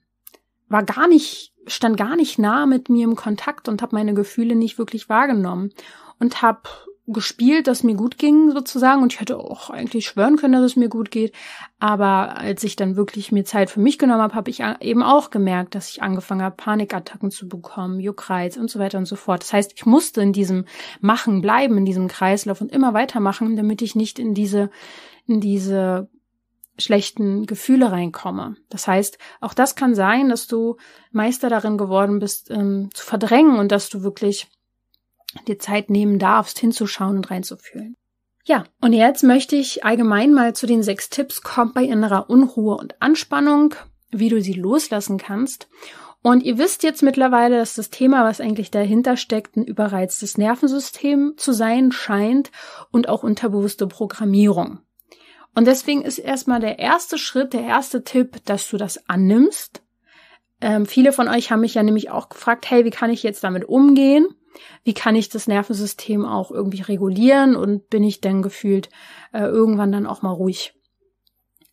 war gar nicht stand gar nicht nah mit mir im Kontakt und habe meine Gefühle nicht wirklich wahrgenommen und habe gespielt, dass mir gut ging sozusagen und ich hätte auch eigentlich schwören können, dass es mir gut geht. Aber als ich dann wirklich mir Zeit für mich genommen habe, habe ich eben auch gemerkt, dass ich angefangen habe, Panikattacken zu bekommen, Juckreiz und so weiter und so fort. Das heißt, ich musste in diesem Machen bleiben, in diesem Kreislauf und immer weitermachen, damit ich nicht in diese, in diese schlechten Gefühle reinkomme. Das heißt, auch das kann sein, dass du Meister darin geworden bist, ähm, zu verdrängen und dass du wirklich dir Zeit nehmen darfst, hinzuschauen und reinzufühlen. Ja, und jetzt möchte ich allgemein mal zu den sechs Tipps kommen bei innerer Unruhe und Anspannung, wie du sie loslassen kannst. Und ihr wisst jetzt mittlerweile, dass das Thema, was eigentlich dahinter steckt, ein überreiztes Nervensystem zu sein scheint und auch unterbewusste Programmierung. Und deswegen ist erstmal der erste Schritt, der erste Tipp, dass du das annimmst. Ähm, viele von euch haben mich ja nämlich auch gefragt, hey, wie kann ich jetzt damit umgehen? wie kann ich das Nervensystem auch irgendwie regulieren und bin ich denn gefühlt äh, irgendwann dann auch mal ruhig.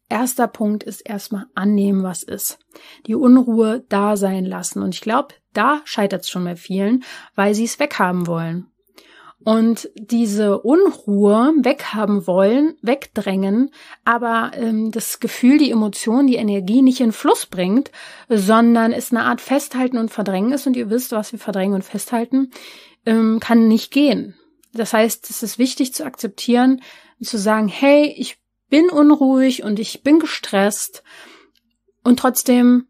Erster Punkt ist erstmal annehmen, was ist. Die Unruhe da sein lassen. Und ich glaube, da scheitert es schon bei vielen, weil sie es weghaben wollen und diese Unruhe weghaben wollen, wegdrängen, aber ähm, das Gefühl, die Emotion, die Energie nicht in Fluss bringt, sondern es eine Art Festhalten und Verdrängen ist. Und ihr wisst, was wir verdrängen und festhalten, ähm, kann nicht gehen. Das heißt, es ist wichtig zu akzeptieren und zu sagen, hey, ich bin unruhig und ich bin gestresst und trotzdem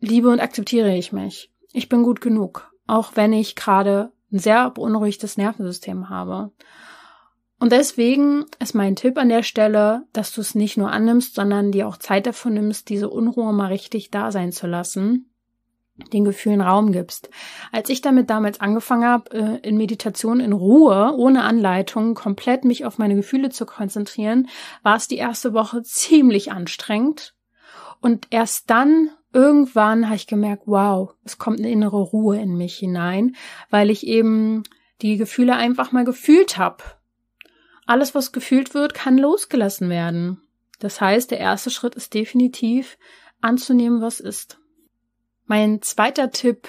liebe und akzeptiere ich mich. Ich bin gut genug, auch wenn ich gerade ein sehr beunruhigtes Nervensystem habe. Und deswegen ist mein Tipp an der Stelle, dass du es nicht nur annimmst, sondern dir auch Zeit dafür nimmst, diese Unruhe mal richtig da sein zu lassen den Gefühlen Raum gibst. Als ich damit damals angefangen habe, äh, in Meditation in Ruhe, ohne Anleitung, komplett mich auf meine Gefühle zu konzentrieren, war es die erste Woche ziemlich anstrengend. Und erst dann irgendwann habe ich gemerkt, wow, es kommt eine innere Ruhe in mich hinein, weil ich eben die Gefühle einfach mal gefühlt habe. Alles, was gefühlt wird, kann losgelassen werden. Das heißt, der erste Schritt ist definitiv anzunehmen, was ist. Mein zweiter Tipp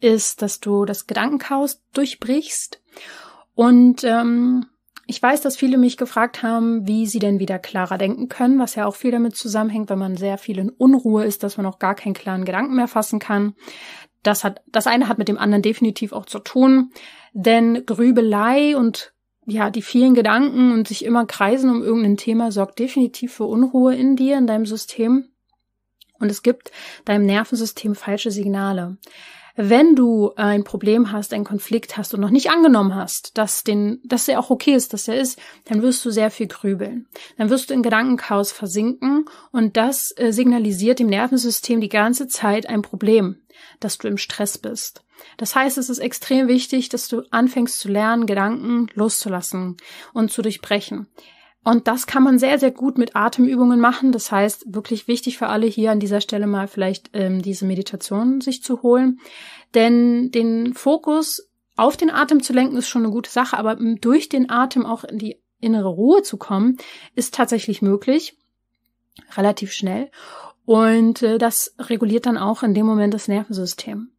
ist, dass du das Gedankenchaos durchbrichst und ähm, ich weiß, dass viele mich gefragt haben, wie sie denn wieder klarer denken können, was ja auch viel damit zusammenhängt, wenn man sehr viel in Unruhe ist, dass man auch gar keinen klaren Gedanken mehr fassen kann. Das hat, das eine hat mit dem anderen definitiv auch zu tun, denn Grübelei und ja, die vielen Gedanken und sich immer kreisen um irgendein Thema sorgt definitiv für Unruhe in dir, in deinem System. Und es gibt deinem Nervensystem falsche Signale wenn du ein Problem hast, einen Konflikt hast und noch nicht angenommen hast, dass den, dass er auch okay ist, dass er ist, dann wirst du sehr viel grübeln. Dann wirst du in Gedankenchaos versinken und das äh, signalisiert dem Nervensystem die ganze Zeit ein Problem, dass du im Stress bist. Das heißt, es ist extrem wichtig, dass du anfängst zu lernen, Gedanken loszulassen und zu durchbrechen. Und das kann man sehr, sehr gut mit Atemübungen machen. Das heißt, wirklich wichtig für alle hier an dieser Stelle mal vielleicht ähm, diese Meditation sich zu holen. Denn den Fokus auf den Atem zu lenken ist schon eine gute Sache, aber durch den Atem auch in die innere Ruhe zu kommen, ist tatsächlich möglich. Relativ schnell. Und äh, das reguliert dann auch in dem Moment das Nervensystem.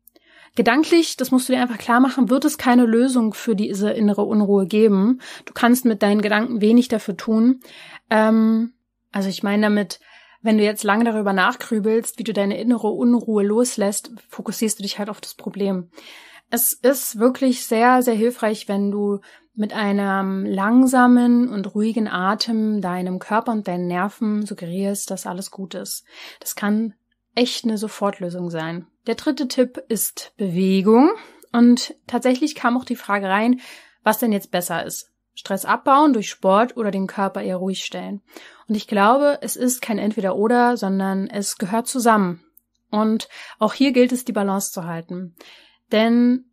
Gedanklich, das musst du dir einfach klar machen, wird es keine Lösung für diese innere Unruhe geben. Du kannst mit deinen Gedanken wenig dafür tun. Ähm, also ich meine damit, wenn du jetzt lange darüber nachgrübelst, wie du deine innere Unruhe loslässt, fokussierst du dich halt auf das Problem. Es ist wirklich sehr, sehr hilfreich, wenn du mit einem langsamen und ruhigen Atem deinem Körper und deinen Nerven suggerierst, dass alles gut ist. Das kann echt eine Sofortlösung sein. Der dritte Tipp ist Bewegung. Und tatsächlich kam auch die Frage rein, was denn jetzt besser ist. Stress abbauen durch Sport oder den Körper eher ruhig stellen. Und ich glaube, es ist kein Entweder-Oder, sondern es gehört zusammen. Und auch hier gilt es, die Balance zu halten. Denn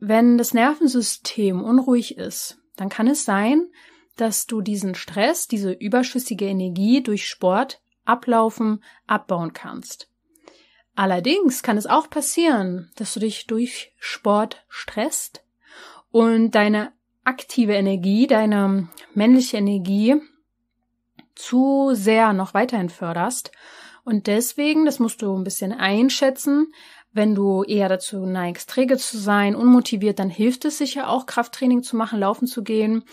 wenn das Nervensystem unruhig ist, dann kann es sein, dass du diesen Stress, diese überschüssige Energie durch Sport ablaufen, abbauen kannst. Allerdings kann es auch passieren, dass du dich durch Sport stresst und deine aktive Energie, deine männliche Energie zu sehr noch weiterhin förderst. Und deswegen, das musst du ein bisschen einschätzen, wenn du eher dazu neigst, träge zu sein, unmotiviert, dann hilft es sicher auch, Krafttraining zu machen, laufen zu gehen.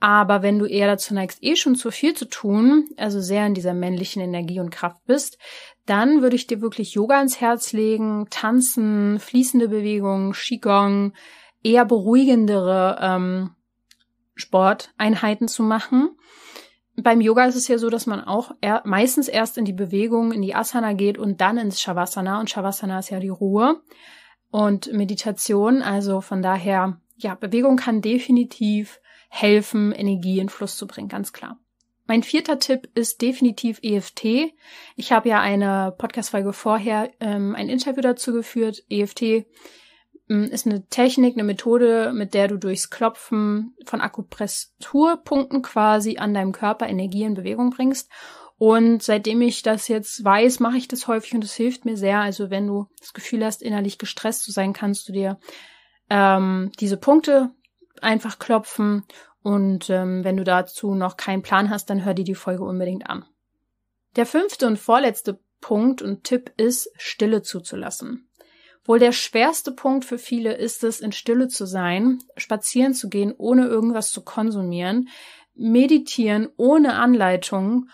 Aber wenn du eher dazu neigst, eh schon zu viel zu tun, also sehr in dieser männlichen Energie und Kraft bist, dann würde ich dir wirklich Yoga ins Herz legen, tanzen, fließende Bewegungen, Qigong, eher beruhigendere ähm, Sporteinheiten zu machen. Beim Yoga ist es ja so, dass man auch er meistens erst in die Bewegung, in die Asana geht und dann ins Shavasana. Und Shavasana ist ja die Ruhe und Meditation. Also von daher, ja, Bewegung kann definitiv helfen, Energie in Fluss zu bringen, ganz klar. Mein vierter Tipp ist definitiv EFT. Ich habe ja eine Podcast-Folge vorher ähm, ein Interview dazu geführt. EFT ähm, ist eine Technik, eine Methode, mit der du durchs Klopfen von Akupressurpunkten quasi an deinem Körper Energie in Bewegung bringst. Und seitdem ich das jetzt weiß, mache ich das häufig und es hilft mir sehr. Also wenn du das Gefühl hast, innerlich gestresst zu sein, kannst du dir ähm, diese Punkte einfach klopfen und ähm, wenn du dazu noch keinen Plan hast, dann hör dir die Folge unbedingt an. Der fünfte und vorletzte Punkt und Tipp ist, Stille zuzulassen. Wohl der schwerste Punkt für viele ist es, in Stille zu sein, spazieren zu gehen, ohne irgendwas zu konsumieren, meditieren ohne Anleitung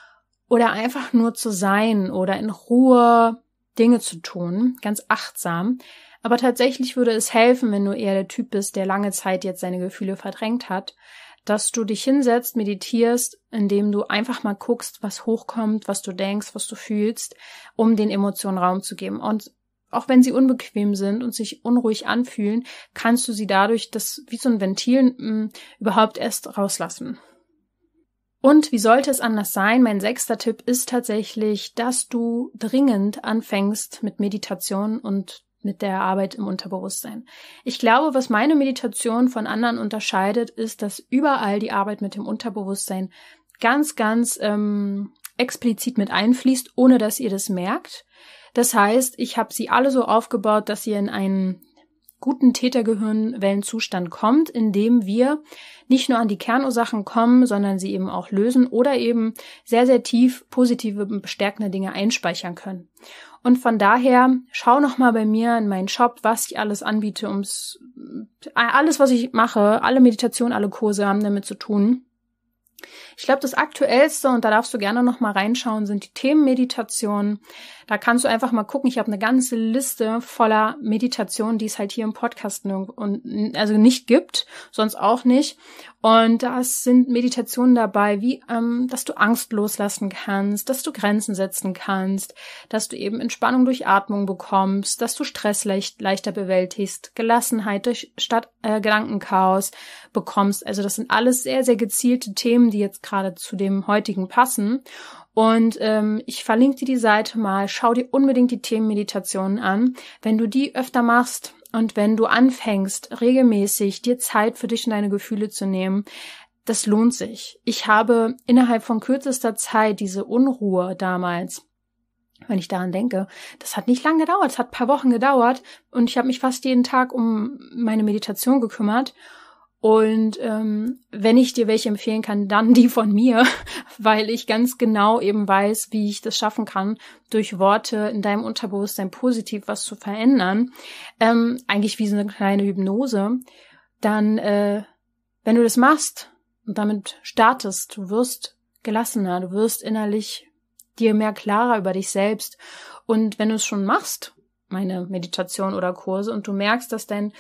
oder einfach nur zu sein oder in Ruhe Dinge zu tun, ganz achtsam. Aber tatsächlich würde es helfen, wenn du eher der Typ bist, der lange Zeit jetzt seine Gefühle verdrängt hat, dass du dich hinsetzt, meditierst, indem du einfach mal guckst, was hochkommt, was du denkst, was du fühlst, um den Emotionen Raum zu geben. Und auch wenn sie unbequem sind und sich unruhig anfühlen, kannst du sie dadurch, das wie so ein Ventil, mh, hm, überhaupt erst rauslassen. Und wie sollte es anders sein? Mein sechster Tipp ist tatsächlich, dass du dringend anfängst mit Meditation und mit der Arbeit im Unterbewusstsein. Ich glaube, was meine Meditation von anderen unterscheidet, ist, dass überall die Arbeit mit dem Unterbewusstsein ganz, ganz ähm, explizit mit einfließt, ohne dass ihr das merkt. Das heißt, ich habe sie alle so aufgebaut, dass ihr in einen guten Tätergehirnwellenzustand kommt, indem wir nicht nur an die Kernursachen kommen, sondern sie eben auch lösen oder eben sehr, sehr tief positive und bestärkende Dinge einspeichern können. Und von daher schau nochmal bei mir in meinen Shop, was ich alles anbiete, ums alles, was ich mache, alle Meditationen, alle Kurse haben damit zu tun. Ich glaube, das aktuellste und da darfst du gerne nochmal reinschauen, sind die Themenmeditationen. Da kannst du einfach mal gucken. Ich habe eine ganze Liste voller Meditationen, die es halt hier im Podcast und, also nicht gibt, sonst auch nicht. Und da sind Meditationen dabei, wie ähm, dass du Angst loslassen kannst, dass du Grenzen setzen kannst, dass du eben Entspannung durch Atmung bekommst, dass du Stress leicht, leichter bewältigst, Gelassenheit durch statt äh, Gedankenchaos bekommst. Also das sind alles sehr, sehr gezielte Themen, die jetzt gerade zu dem heutigen passen. Und ähm, ich verlinke dir die Seite mal. Schau dir unbedingt die Themenmeditationen an. Wenn du die öfter machst und wenn du anfängst, regelmäßig dir Zeit für dich und deine Gefühle zu nehmen, das lohnt sich. Ich habe innerhalb von kürzester Zeit diese Unruhe damals wenn ich daran denke, das hat nicht lange gedauert, es hat paar Wochen gedauert und ich habe mich fast jeden Tag um meine Meditation gekümmert und ähm, wenn ich dir welche empfehlen kann, dann die von mir, weil ich ganz genau eben weiß, wie ich das schaffen kann, durch Worte in deinem Unterbewusstsein positiv was zu verändern. Ähm, eigentlich wie so eine kleine Hypnose. Dann, äh, wenn du das machst und damit startest, du wirst gelassener, du wirst innerlich dir mehr klarer über dich selbst. Und wenn du es schon machst meine Meditation oder Kurse und du merkst, dass dein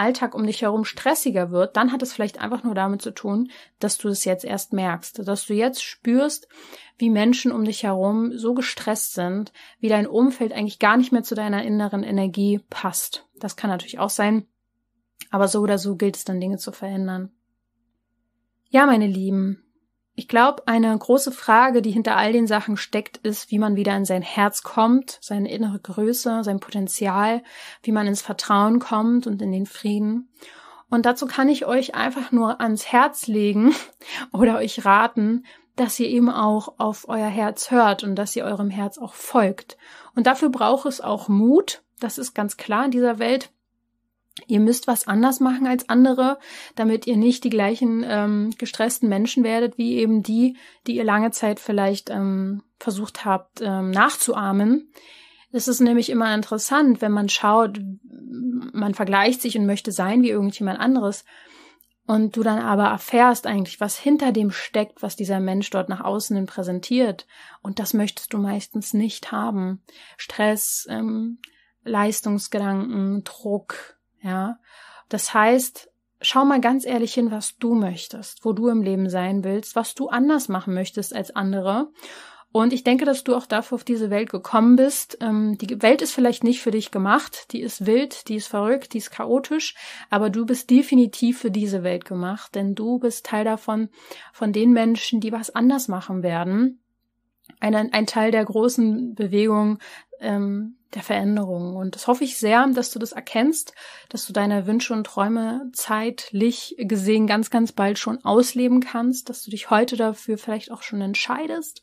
Alltag um dich herum stressiger wird, dann hat es vielleicht einfach nur damit zu tun, dass du es jetzt erst merkst, dass du jetzt spürst, wie Menschen um dich herum so gestresst sind, wie dein Umfeld eigentlich gar nicht mehr zu deiner inneren Energie passt. Das kann natürlich auch sein, aber so oder so gilt es dann Dinge zu verändern. Ja, meine Lieben, ich glaube, eine große Frage, die hinter all den Sachen steckt, ist, wie man wieder in sein Herz kommt, seine innere Größe, sein Potenzial, wie man ins Vertrauen kommt und in den Frieden. Und dazu kann ich euch einfach nur ans Herz legen oder euch raten, dass ihr eben auch auf euer Herz hört und dass ihr eurem Herz auch folgt. Und dafür braucht es auch Mut. Das ist ganz klar in dieser Welt ihr müsst was anders machen als andere, damit ihr nicht die gleichen ähm, gestressten Menschen werdet, wie eben die, die ihr lange Zeit vielleicht ähm, versucht habt ähm, nachzuahmen. Es ist nämlich immer interessant, wenn man schaut, man vergleicht sich und möchte sein wie irgendjemand anderes. Und du dann aber erfährst eigentlich, was hinter dem steckt, was dieser Mensch dort nach außen hin präsentiert. Und das möchtest du meistens nicht haben. Stress, ähm, Leistungsgedanken, Druck, ja, das heißt, schau mal ganz ehrlich hin, was du möchtest, wo du im Leben sein willst, was du anders machen möchtest als andere. Und ich denke, dass du auch dafür auf diese Welt gekommen bist. Ähm, die Welt ist vielleicht nicht für dich gemacht, die ist wild, die ist verrückt, die ist chaotisch, aber du bist definitiv für diese Welt gemacht, denn du bist Teil davon, von den Menschen, die was anders machen werden. Ein, ein Teil der großen Bewegung ähm, der Veränderung. Und das hoffe ich sehr, dass du das erkennst, dass du deine Wünsche und Träume zeitlich gesehen ganz, ganz bald schon ausleben kannst, dass du dich heute dafür vielleicht auch schon entscheidest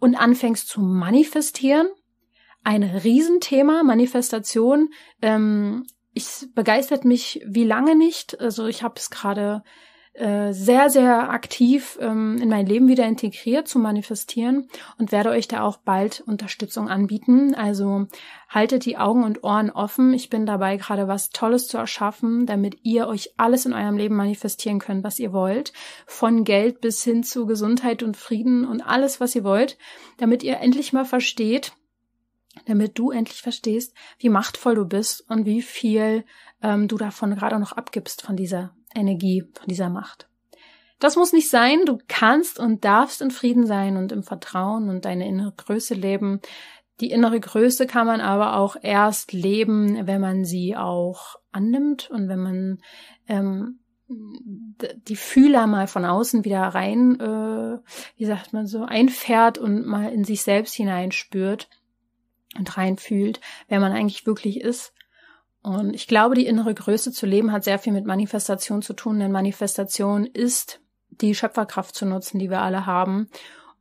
und anfängst zu manifestieren. Ein Riesenthema, Manifestation. Ähm, ich begeistert mich wie lange nicht. Also ich habe es gerade äh, sehr, sehr aktiv ähm, in mein Leben wieder integriert zu manifestieren und werde euch da auch bald Unterstützung anbieten. Also haltet die Augen und Ohren offen. Ich bin dabei, gerade was Tolles zu erschaffen, damit ihr euch alles in eurem Leben manifestieren könnt, was ihr wollt. Von Geld bis hin zu Gesundheit und Frieden und alles, was ihr wollt, damit ihr endlich mal versteht, damit du endlich verstehst, wie machtvoll du bist und wie viel ähm, du davon gerade noch abgibst von dieser Energie, von dieser Macht. Das muss nicht sein. Du kannst und darfst in Frieden sein und im Vertrauen und deine innere Größe leben. Die innere Größe kann man aber auch erst leben, wenn man sie auch annimmt und wenn man ähm, die Fühler mal von außen wieder rein, äh, wie sagt man so, einfährt und mal in sich selbst hineinspürt und reinfühlt, wer man eigentlich wirklich ist. Und ich glaube, die innere Größe zu leben hat sehr viel mit Manifestation zu tun, denn Manifestation ist die Schöpferkraft zu nutzen, die wir alle haben.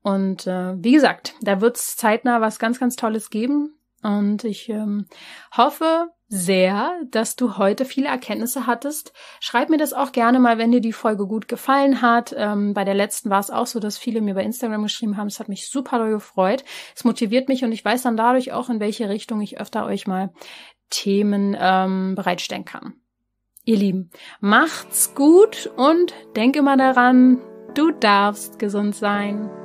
Und äh, wie gesagt, da wird's zeitnah was ganz, ganz Tolles geben. Und ich ähm, hoffe sehr, dass du heute viele Erkenntnisse hattest. Schreib mir das auch gerne mal, wenn dir die Folge gut gefallen hat. Ähm, bei der letzten war es auch so, dass viele mir bei Instagram geschrieben haben. Es hat mich super doll gefreut. Es motiviert mich und ich weiß dann dadurch auch, in welche Richtung ich öfter euch mal Themen ähm, bereitstellen kann. Ihr Lieben, macht's gut und denke mal daran, du darfst gesund sein.